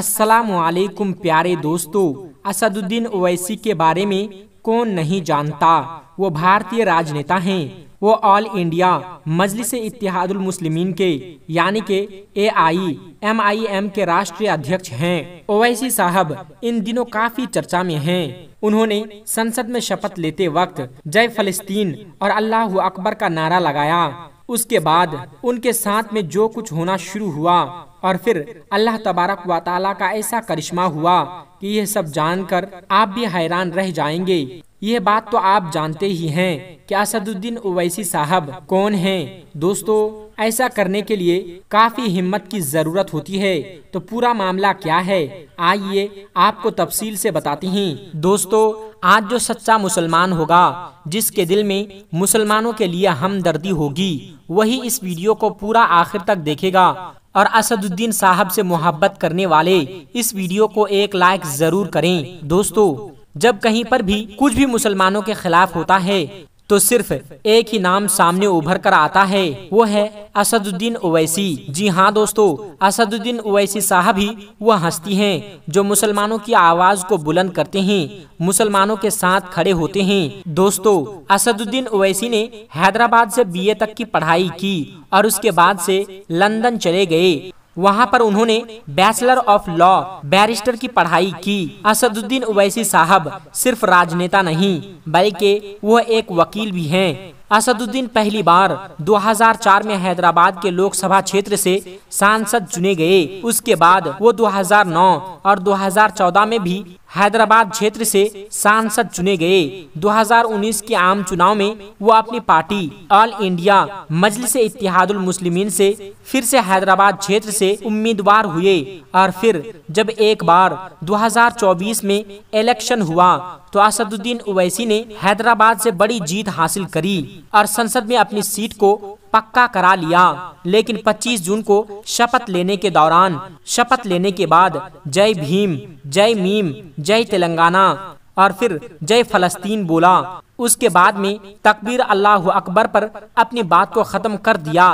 असलकुम प्यारे दोस्तों असदुद्दीन ओवैसी के बारे में कौन नहीं जानता वो भारतीय राजनेता हैं वो ऑल इंडिया मजलिस इतिहादुल मुस्लिमीन के यानी के ए आई एम आई एम के राष्ट्रीय अध्यक्ष हैं ओवैसी साहब इन दिनों काफी चर्चा में हैं उन्होंने संसद में शपथ लेते वक्त जय फलस्तीन और अल्लाह अकबर का नारा लगाया उसके बाद उनके साथ में जो कुछ होना शुरू हुआ और फिर अल्लाह तबारक व का ऐसा करिश्मा हुआ कि यह सब जानकर आप भी हैरान रह जाएंगे ये बात तो आप जानते ही हैं कि असदुद्दीन ओवैसी साहब कौन हैं दोस्तों ऐसा करने के लिए काफी हिम्मत की जरूरत होती है तो पूरा मामला क्या है आइए आपको तफसील से बताती हैं दोस्तों आज जो सच्चा मुसलमान होगा जिसके दिल में मुसलमानों के लिए हमदर्दी होगी वही इस वीडियो को पूरा आखिर तक देखेगा और असदुद्दीन साहब से मोहब्बत करने वाले इस वीडियो को एक लाइक जरूर करें दोस्तों जब कहीं पर भी कुछ भी मुसलमानों के खिलाफ होता है तो सिर्फ एक ही नाम सामने उभर कर आता है वो है असदुद्दीन ओवैसी जी हाँ दोस्तों असदुद्दीन ओवैसी साहब ही वह हस्ती हैं जो मुसलमानों की आवाज को बुलंद करते हैं मुसलमानों के साथ खड़े होते हैं दोस्तों असदुद्दीन ओवैसी ने हैदराबाद से बीए तक की पढ़ाई की और उसके बाद से लंदन चले गए वहाँ पर उन्होंने बैचलर ऑफ लॉ बैरिस्टर की पढ़ाई की असदुद्दीन उवैसी साहब सिर्फ राजनेता नहीं बल्कि वह एक वकील भी हैं असदुद्दीन पहली बार 2004 में हैदराबाद के लोकसभा क्षेत्र से सांसद चुने गए उसके बाद वो 2009 और 2014 में भी हैदराबाद क्षेत्र से सांसद चुने गए 2019 के आम चुनाव में वो अपनी party All India Majlis Ittehadul Muslimeen से फिर से हैदराबाद क्षेत्र से उम्मीदवार हुए और फिर जब एक बार 2024 में इलेक्शन हुआ तो असदुद्दीन ओवैसी ने हैदराबाद से बड़ी जीत हासिल करी और संसद में अपनी सीट को पक्का करा लिया लेकिन 25 जून को शपथ लेने के दौरान शपथ लेने के बाद जय भीम जय मीम जय तेलंगाना और फिर जय फलस्तीन बोला उसके बाद में तकबीर अल्लाह अकबर पर अपनी बात को खत्म कर दिया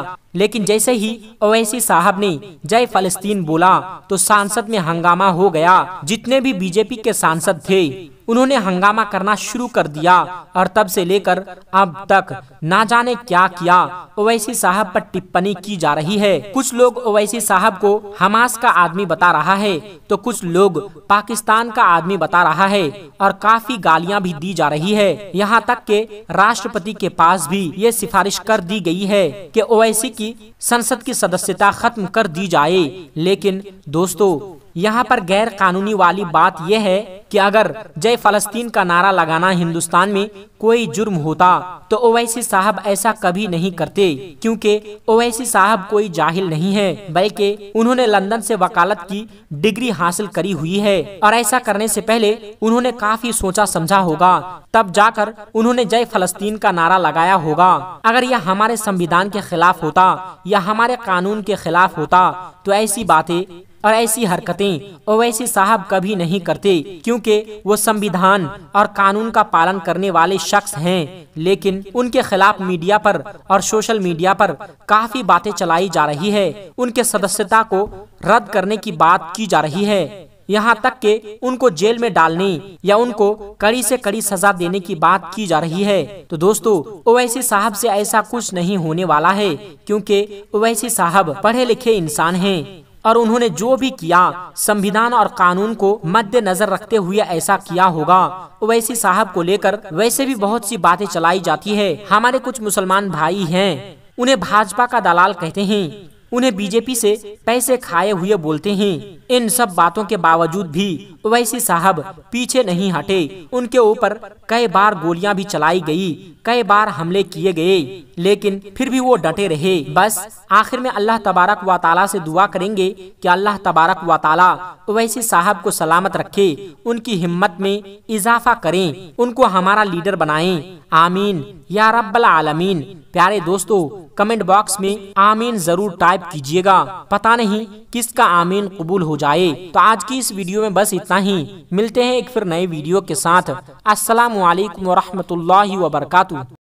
लेकिन जैसे ही ओवैसी साहब ने जय फलस्तीन बोला तो सांसद में हंगामा हो गया जितने भी बीजेपी के सांसद थे उन्होंने हंगामा करना शुरू कर दिया और तब से लेकर अब तक ना जाने क्या किया ओवैसी साहब पर टिप्पणी की जा रही है कुछ लोग ओवैसी साहब को हमास का आदमी बता रहा है तो कुछ लोग पाकिस्तान का आदमी बता रहा है और काफी गालियां भी दी जा रही है यहाँ तक के राष्ट्रपति के पास भी ये सिफारिश कर दी गई है कि ओवैसी की संसद की सदस्यता खत्म कर दी जाए लेकिन दोस्तों यहाँ पर गैर कानूनी वाली बात यह है कि अगर जय फलस्तीन का नारा लगाना हिंदुस्तान में कोई जुर्म होता तो ओवैसी साहब ऐसा कभी नहीं करते क्योंकि ओवैसी साहब कोई जाहिल नहीं है बल्कि उन्होंने लंदन से वकालत की डिग्री हासिल करी हुई है और ऐसा करने से पहले उन्होंने काफी सोचा समझा होगा तब जाकर उन्होंने जय फलस्तीन का नारा लगाया होगा अगर यह हमारे संविधान के खिलाफ होता या हमारे कानून के खिलाफ होता तो ऐसी बातें और ऐसी हरकतें ओवैसी साहब कभी नहीं करते क्योंकि वो संविधान और कानून का पालन करने वाले शख्स हैं लेकिन उनके खिलाफ मीडिया पर और सोशल मीडिया पर काफी बातें चलाई जा रही है उनके सदस्यता को रद्द करने की बात की जा रही है यहाँ तक के उनको जेल में डालने या उनको कड़ी से कड़ी सजा देने की बात की जा रही है तो दोस्तों ओवैसी साहब से ऐसा कुछ नहीं होने वाला है क्योंकि ओवैसी साहब पढ़े लिखे इंसान हैं और उन्होंने जो भी किया संविधान और कानून को मद्देनजर रखते हुए ऐसा किया होगा वैसी साहब को लेकर वैसे भी बहुत सी बातें चलाई जाती है हमारे कुछ मुसलमान भाई हैं उन्हें भाजपा का दलाल कहते हैं उन्हें बीजेपी से पैसे खाए हुए बोलते हैं इन सब बातों के बावजूद भी वैसी साहब पीछे नहीं हटे उनके ऊपर कई बार गोलियां भी चलाई गई कई बार हमले किए गए लेकिन फिर भी वो डटे रहे बस आखिर में अल्लाह तबारक व ताला से दुआ करेंगे कि अल्लाह तबारक व ताला साहब को सलामत रखे उनकी हिम्मत में इजाफा करें उनको हमारा लीडर बनाए आमीन या रब्बल आलमीन प्यारे दोस्तों कमेंट बॉक्स में आमीन जरूर टाइप कीजिएगा पता नहीं किसका आमीन कबूल हो जाए तो आज की इस वीडियो में बस इतना ही मिलते हैं एक फिर नए वीडियो के साथ असलम वरहमत ला वबरकू